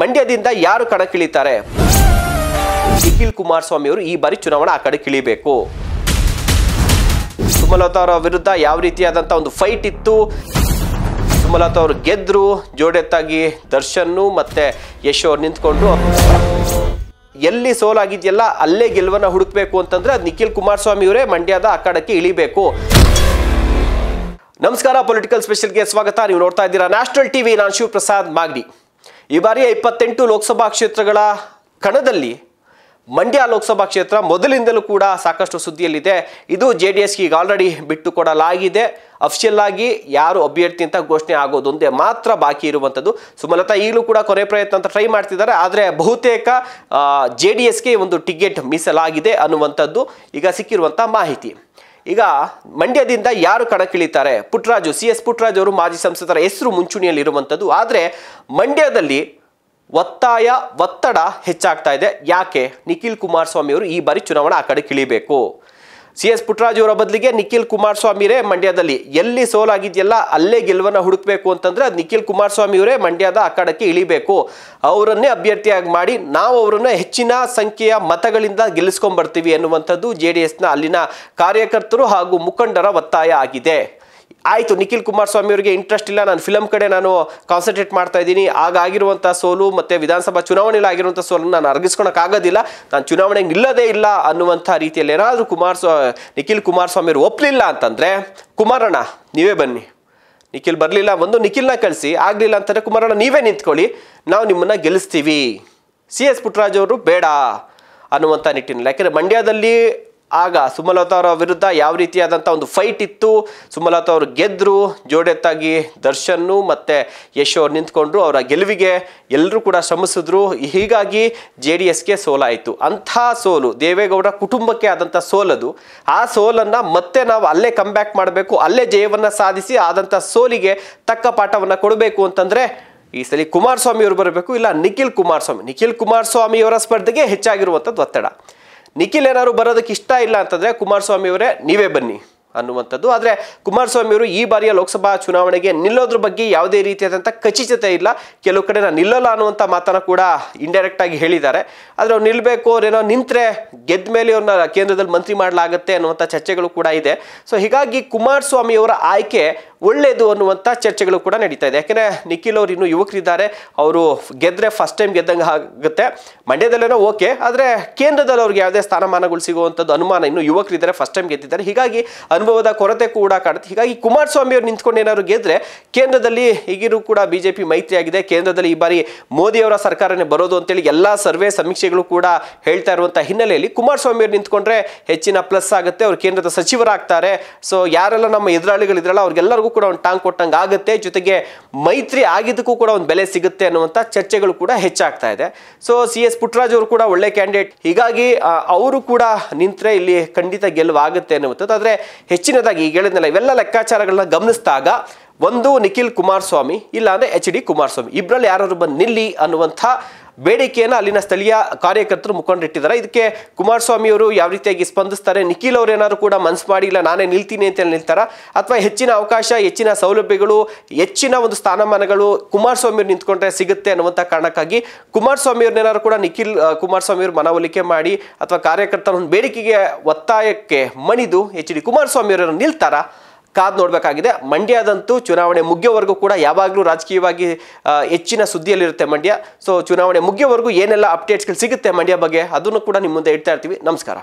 ಮಂಡ್ಯದಿಂದ ಯಾರು ಕಣಕ್ಕಿಳಿತಾರೆ ನಿಖಿಲ್ ಕುಮಾರಸ್ವಾಮಿ ಅವರು ಈ ಬಾರಿ ಚುನಾವಣಾ ಆ ಕಿಳಿಬೇಕು ಸುಮಲತಾ ಅವರ ವಿರುದ್ಧ ಯಾವ ರೀತಿಯಾದಂಥ ಒಂದು ಫೈಟ್ ಇತ್ತು ಸುಮಲತಾ ಅವರು ಗೆದ್ರು ಜೋಡೆತ್ತಾಗಿ ದರ್ಶನ್ ಮತ್ತೆ ಯಶ್ ಅವ್ರು ನಿಂತ್ಕೊಂಡು ಎಲ್ಲಿ ಸೋಲಾಗಿದೆಯಲ್ಲ ಅಲ್ಲೇ ಗೆಲುವನ್ನ ಹುಡುಕಬೇಕು ಅಂತಂದ್ರೆ ನಿಖಿಲ್ ನಿಖಿಲ್ ಅವರೇ ಮಂಡ್ಯದ ಕಡಕ್ಕೆ ಇಳಿಬೇಕು ನಮಸ್ಕಾರ ಪೊಲಿಟಿಕಲ್ ಸ್ಪೆಷಲ್ಗೆ ಸ್ವಾಗತ ನೀವು ನೋಡ್ತಾ ಇದ್ದೀರಾ ನ್ಯಾಷನಲ್ ಟಿವಿ ನಾನು ಶಿವಪ್ರಸಾದ್ ಮಾಗ್ಡಿ ಈ ಬಾರಿಯ ಇಪ್ಪತ್ತೆಂಟು ಲೋಕಸಭಾ ಕ್ಷೇತ್ರಗಳ ಕಣದಲ್ಲಿ ಮಂಡ್ಯ ಲೋಕಸಭಾ ಕ್ಷೇತ್ರ ಮೊದಲಿಂದಲೂ ಕೂಡ ಸಾಕಷ್ಟು ಸುದ್ದಿಯಲ್ಲಿದೆ ಇದು ಜೆ ಡಿ ಎಸ್ಗೆ ಈಗ ಆಲ್ರೆಡಿ ಬಿಟ್ಟು ಕೊಡಲಾಗಿದೆ ಅಫಿಷಿಯಲ್ ಆಗಿ ಯಾರು ಅಭ್ಯರ್ಥಿ ಅಂತ ಘೋಷಣೆ ಆಗೋದೊಂದೇ ಮಾತ್ರ ಬಾಕಿ ಇರುವಂಥದ್ದು ಸುಮಲತಾ ಈಗಲೂ ಕೂಡ ಕೊನೆ ಪ್ರಯತ್ನ ಅಂತ ಟ್ರೈ ಮಾಡ್ತಿದ್ದಾರೆ ಆದರೆ ಬಹುತೇಕ ಜೆ ಡಿ ಎಸ್ಗೆ ಒಂದು ಟಿಕೆಟ್ ಮೀಸಲಾಗಿದೆ ಅನ್ನುವಂಥದ್ದು ಈಗ ಸಿಕ್ಕಿರುವಂಥ ಮಾಹಿತಿ ಈಗ ಮಂಡ್ಯದಿಂದ ಯಾರು ಕಣಕ್ಕಿಳಿತಾರೆ ಪುಟ್ಟರಾಜು ಸಿ ಎಸ್ ಪುಟ್ರಾಜು ಅವರು ಮಾಜಿ ಸಂಸದರ ಹೆಸರು ಮುಂಚೂಣಿಯಲ್ಲಿ ಇರುವಂಥದ್ದು ಆದರೆ ಮಂಡ್ಯದಲ್ಲಿ ಒತ್ತಾಯ ಒತ್ತಡ ಹೆಚ್ಚಾಗ್ತಾ ಇದೆ ಯಾಕೆ ನಿಖಿಲ್ ಕುಮಾರಸ್ವಾಮಿ ಅವರು ಈ ಬಾರಿ ಚುನಾವಣಾ ಆ ಕಡೆ ಕಿಳಿಬೇಕು ಸಿ ಎಸ್ ಪುಟ್ರಾಜು ಅವರ ಬದಲಿಗೆ ನಿಖಿಲ್ ಕುಮಾರಸ್ವಾಮಿ ರೇ ಮಂಡ್ಯದಲ್ಲಿ ಎಲ್ಲಿ ಸೋಲಾಗಿದೆಯಲ್ಲ ಅಲ್ಲೇ ಗೆಲುವನ್ನು ಹುಡುಕಬೇಕು ಅಂತಂದ್ರೆ ನಿಖಿಲ್ ಕುಮಾರಸ್ವಾಮಿ ಅವರೇ ಮಂಡ್ಯದ ಅಖಾಡಕ್ಕೆ ಇಳಿಬೇಕು ಅವರನ್ನೇ ಅಭ್ಯರ್ಥಿಯಾಗಿ ಮಾಡಿ ನಾವು ಅವರನ್ನು ಹೆಚ್ಚಿನ ಸಂಖ್ಯೆಯ ಮತಗಳಿಂದ ಗೆಲ್ಲಿಸ್ಕೊಂಡ್ಬರ್ತೀವಿ ಎನ್ನುವಂಥದ್ದು ಜೆ ಡಿ ಎಸ್ನ ಅಲ್ಲಿನ ಕಾರ್ಯಕರ್ತರು ಹಾಗೂ ಮುಖಂಡರ ಒತ್ತಾಯ ಆಗಿದೆ ಆಯಿತು ನಿಖಿಲ್ ಕುಮಾರಸ್ವಾಮಿ ಅವರಿಗೆ ಇಂಟ್ರೆಸ್ಟ್ ಇಲ್ಲ ನಾನು ಫಿಲಮ್ ಕಡೆ ನಾನು ಕಾನ್ಸಂಟ್ರೇಟ್ ಮಾಡ್ತಾ ಇದ್ದೀನಿ ಆಗಿರುವಂಥ ಸೋಲು ಮತ್ತು ವಿಧಾನಸಭಾ ಚುನಾವಣೆಯಲ್ಲಿ ಆಗಿರುವಂಥ ಸೋಲನ್ನು ನಾನು ಅರ್ಗಿಸ್ಕೊಳಕ್ಕಾಗೋದಿಲ್ಲ ನಾನು ಚುನಾವಣೆಗೆ ಇಲ್ಲದೇ ಇಲ್ಲ ಅನ್ನುವಂಥ ರೀತಿಯಲ್ಲಿ ಏನಾದರೂ ಕುಮಾರಸ್ವಾ ನಿಖಿಲ್ ಕುಮಾರಸ್ವಾಮಿ ಅವರು ಒಪ್ಪಲಿಲ್ಲ ಅಂತಂದರೆ ಕುಮಾರಣ್ಣ ನೀವೇ ಬನ್ನಿ ನಿಖಿಲ್ ಬರಲಿಲ್ಲ ಒಂದು ನಿಖಿಲ್ನ ಕಳಿಸಿ ಆಗಲಿಲ್ಲ ಅಂತಂದರೆ ಕುಮಾರಣ್ಣ ನೀವೇ ನಿಂತ್ಕೊಳ್ಳಿ ನಾವು ನಿಮ್ಮನ್ನು ಗೆಲ್ಲಿಸ್ತೀವಿ ಸಿ ಎಸ್ ಪುಟ್ಟರಾಜ್ ಅವರು ಬೇಡ ಅನ್ನುವಂಥ ನಿಟ್ಟಿನಲ್ಲಿ ಯಾಕೆಂದರೆ ಮಂಡ್ಯದಲ್ಲಿ ಆಗ ಸುಮಲತಾ ಅವರ ವಿರುದ್ಧ ಯಾವ ರೀತಿಯಾದಂಥ ಒಂದು ಫೈಟ್ ಇತ್ತು ಸುಮಲತಾ ಅವರು ಗೆದ್ದರು ಜೋಡೆತ್ತಾಗಿ ದರ್ಶನ್ನು ಮತ್ತು ಯಶ್ ಅವರು ನಿಂತ್ಕೊಂಡ್ರು ಅವರ ಗೆಲುವಿಗೆ ಎಲ್ಲರೂ ಕೂಡ ಶ್ರಮಿಸಿದ್ರು ಹೀಗಾಗಿ ಜೆ ಡಿ ಎಸ್ಗೆ ಸೋಲಾಯಿತು ಅಂಥ ಸೋಲು ದೇವೇಗೌಡ ಕುಟುಂಬಕ್ಕೆ ಆದಂಥ ಸೋಲದು ಆ ಸೋಲನ್ನು ಮತ್ತೆ ನಾವು ಅಲ್ಲೇ ಕಂಬ್ಯಾಕ್ ಮಾಡಬೇಕು ಅಲ್ಲೇ ಜಯವನ್ನು ಸಾಧಿಸಿ ಆದಂಥ ಸೋಲಿಗೆ ತಕ್ಕ ಪಾಠವನ್ನು ಕೊಡಬೇಕು ಅಂತಂದರೆ ಈ ಸಲ ಕುಮಾರಸ್ವಾಮಿ ಬರಬೇಕು ಇಲ್ಲ ನಿಖಿಲ್ ಕುಮಾರಸ್ವಾಮಿ ನಿಖಿಲ್ ಕುಮಾರಸ್ವಾಮಿಯವರ ಸ್ಪರ್ಧೆಗೆ ಹೆಚ್ಚಾಗಿರುವಂಥದ್ದು ಒತ್ತಡ ನಿಖಿಲ್ ಏನಾದ್ರು ಬರೋದಕ್ಕೆ ಇಷ್ಟ ಇಲ್ಲ ಅಂತಂದರೆ ಕುಮಾರಸ್ವಾಮಿ ಅವರೇ ನೀವೇ ಬನ್ನಿ ಅನ್ನುವಂಥದ್ದು ಆದರೆ ಕುಮಾರಸ್ವಾಮಿ ಅವರು ಈ ಬಾರಿಯ ಲೋಕಸಭಾ ಚುನಾವಣೆಗೆ ನಿಲ್ಲೋದ್ರ ಬಗ್ಗೆ ಯಾವುದೇ ರೀತಿಯಾದಂಥ ಖಚಿತತೆ ಇಲ್ಲ ಕೆಲವು ಕಡೆ ನಾನು ನಿಲ್ಲಲ್ಲ ಅನ್ನುವಂಥ ಮಾತನ್ನು ಕೂಡ ಇಂಡೈರೆಕ್ಟ್ ಆಗಿ ಹೇಳಿದ್ದಾರೆ ಆದರೆ ಅವ್ರು ನಿಲ್ಲಬೇಕು ಅವ್ರೇನೋ ನಿಂತರೆ ಗೆದ್ದ ಮೇಲೆ ಅವ್ರನ್ನ ಕೇಂದ್ರದಲ್ಲಿ ಮಂತ್ರಿ ಮಾಡಲಾಗುತ್ತೆ ಅನ್ನುವಂಥ ಚರ್ಚೆಗಳು ಕೂಡ ಇದೆ ಸೊ ಹೀಗಾಗಿ ಕುಮಾರಸ್ವಾಮಿ ಅವರ ಆಯ್ಕೆ ಒಳ್ಳೆಯದು ಅನ್ನುವಂಥ ಚರ್ಚೆಗಳು ಕೂಡ ನಡೀತಾ ಇದೆ ಯಾಕೆಂದರೆ ನಿಖಿಲ್ ಅವರು ಇನ್ನೂ ಯುವಕರಿದ್ದಾರೆ ಅವರು ಗೆದ್ದರೆ ಫಸ್ಟ್ ಟೈಮ್ ಗೆದ್ದಂಗೆ ಆಗುತ್ತೆ ಮಂಡ್ಯದಲ್ಲೇನೋ ಓಕೆ ಆದರೆ ಕೇಂದ್ರದಲ್ಲಿ ಅವ್ರಿಗೆ ಯಾವುದೇ ಸ್ಥಾನಮಾನಗಳು ಸಿಗುವಂಥದ್ದು ಅನುಮಾನ ಇನ್ನೂ ಯುವಕರಿದ್ದಾರೆ ಫಸ್ಟ್ ಟೈಮ್ ಗೆದ್ದಿದ್ದಾರೆ ಹೀಗಾಗಿ ಅನುಭವ ಅನುಭವದ ಕೊರತೆ ಕೂಡ ಕಾಣುತ್ತೆ ಹೀಗಾಗಿ ಕುಮಾರಸ್ವಾಮಿ ಅವರು ನಿಂತ್ಕೊಂಡು ಏನಾದ್ರು ಗೆದ್ರೆ ಕೇಂದ್ರದಲ್ಲಿ ಈಗಿರೂ ಕೂಡ ಬಿಜೆಪಿ ಆಗಿದೆ ಕೇಂದ್ರದಲ್ಲಿ ಈ ಬಾರಿ ಮೋದಿ ಅವರ ಸರ್ಕಾರನೇ ಬರೋದು ಅಂತೇಳಿ ಎಲ್ಲ ಸರ್ವೆ ಸಮೀಕ್ಷೆಗಳು ಕೂಡ ಹೇಳ್ತಾ ಇರುವಂತಹ ಹಿನ್ನೆಲೆಯಲ್ಲಿ ಕುಮಾರಸ್ವಾಮಿ ಅವರು ನಿಂತ್ಕೊಂಡ್ರೆ ಹೆಚ್ಚಿನ ಪ್ಲಸ್ ಆಗುತ್ತೆ ಅವರು ಕೇಂದ್ರದ ಸಚಿವರಾಗ್ತಾರೆ ಸೊ ಯಾರೆಲ್ಲ ನಮ್ಮ ಎದುರಾಳಿಗಳಿದ್ರಲ್ಲ ಅವ್ರಿಗೆಲ್ಲರಿಗೂ ಕೂಡ ಒಂದು ಟಾಂಗ್ ಕೊಟ್ಟಂಗೆ ಆಗುತ್ತೆ ಜೊತೆಗೆ ಮೈತ್ರಿ ಆಗಿದ್ದಕ್ಕೂ ಕೂಡ ಒಂದು ಬೆಲೆ ಸಿಗುತ್ತೆ ಅನ್ನುವಂಥ ಚರ್ಚೆಗಳು ಕೂಡ ಹೆಚ್ಚಾಗ್ತಾ ಇದೆ ಸೊ ಸಿ ಎಸ್ ಪುಟ್ಟರಾಜ್ ಅವರು ಕೂಡ ಒಳ್ಳೆ ಕ್ಯಾಂಡಿಡೇಟ್ ಹೀಗಾಗಿ ಅವರು ಕೂಡ ನಿಂತರೆ ಇಲ್ಲಿ ಖಂಡಿತ ಗೆಲುವಾಗುತ್ತೆ ಅನ್ನುವಂಥದ್ದು ಆದರೆ ಹೆಚ್ಚಿನದಾಗಿ ಈಗ ಹೇಳಿದ್ನಲ್ಲ ಇವೆಲ್ಲ ಲೆಕ್ಕಾಚಾರಗಳನ್ನ ಗಮನಿಸಿದಾಗ ಒಂದು ನಿಖಿಲ್ ಕುಮಾರಸ್ವಾಮಿ ಇಲ್ಲಾಂದ್ರೆ ಎಚ್ ಡಿ ಕುಮಾರಸ್ವಾಮಿ ಇಬ್ಬರಲ್ಲಿ ಯಾರು ಬಂದು ನಿಲ್ಲಿ ಅನ್ನುವಂಥ ಬೇಡಿಕೆಯನ್ನು ಅಲ್ಲಿನ ಸ್ಥಳೀಯ ಕಾರ್ಯಕರ್ತರು ಮುಖಂಡಿಟ್ಟಿದ್ದಾರೆ ಇದಕ್ಕೆ ಕುಮಾರಸ್ವಾಮಿ ಅವರು ಯಾವ ರೀತಿಯಾಗಿ ಸ್ಪಂದಿಸ್ತಾರೆ ನಿಖಿಲ್ ಅವರು ಏನಾದರೂ ಕೂಡ ಮನ್ಸು ಮಾಡಿ ಇಲ್ಲ ನಾನೇ ನಿಲ್ತೀನಿ ಅಂತ ನಿಲ್ತಾರ ಅಥವಾ ಹೆಚ್ಚಿನ ಅವಕಾಶ ಹೆಚ್ಚಿನ ಸೌಲಭ್ಯಗಳು ಹೆಚ್ಚಿನ ಒಂದು ಸ್ಥಾನಮಾನಗಳು ಕುಮಾರಸ್ವಾಮಿ ಅವರು ನಿಂತ್ಕೊಂಡ್ರೆ ಸಿಗುತ್ತೆ ಅನ್ನುವಂಥ ಕಾರಣಕ್ಕಾಗಿ ಕುಮಾರಸ್ವಾಮಿ ಅವ್ರನ್ನೇನಾದ್ರು ಕೂಡ ನಿಖಿಲ್ ಕುಮಾರಸ್ವಾಮಿ ಅವರು ಮನವೊಲಿಕೆ ಮಾಡಿ ಅಥವಾ ಕಾರ್ಯಕರ್ತರ ಒಂದು ಬೇಡಿಕೆಗೆ ಒತ್ತಾಯಕ್ಕೆ ಮಣಿದು ಎಚ್ ಡಿ ಕುಮಾರಸ್ವಾಮಿ ಅವರನ್ನು ನಿಲ್ತಾರಾ ಕಾದ್ ನೋಡಬೇಕಾಗಿದೆ ಮಂಡ್ಯದಂತೂ ಚುನಾವಣೆ ಮುಗಿಯೋವರೆಗೂ ಕೂಡ ಯಾವಾಗಲೂ ರಾಜಕೀಯವಾಗಿ ಹೆಚ್ಚಿನ ಸುದ್ದಿಯಲ್ಲಿರುತ್ತೆ ಮಂಡ್ಯ ಸೊ ಚುನಾವಣೆ ಮುಗಿಯೋವರೆಗೂ ಏನೆಲ್ಲ ಅಪ್ಡೇಟ್ಸ್ಗಳು ಸಿಗುತ್ತೆ ಮಂಡ್ಯ ಬಗ್ಗೆ ಅದನ್ನು ಕೂಡ ನಿಮ್ಮ ಮುಂದೆ ಇಡ್ತಾ ಇರ್ತೀವಿ ನಮಸ್ಕಾರ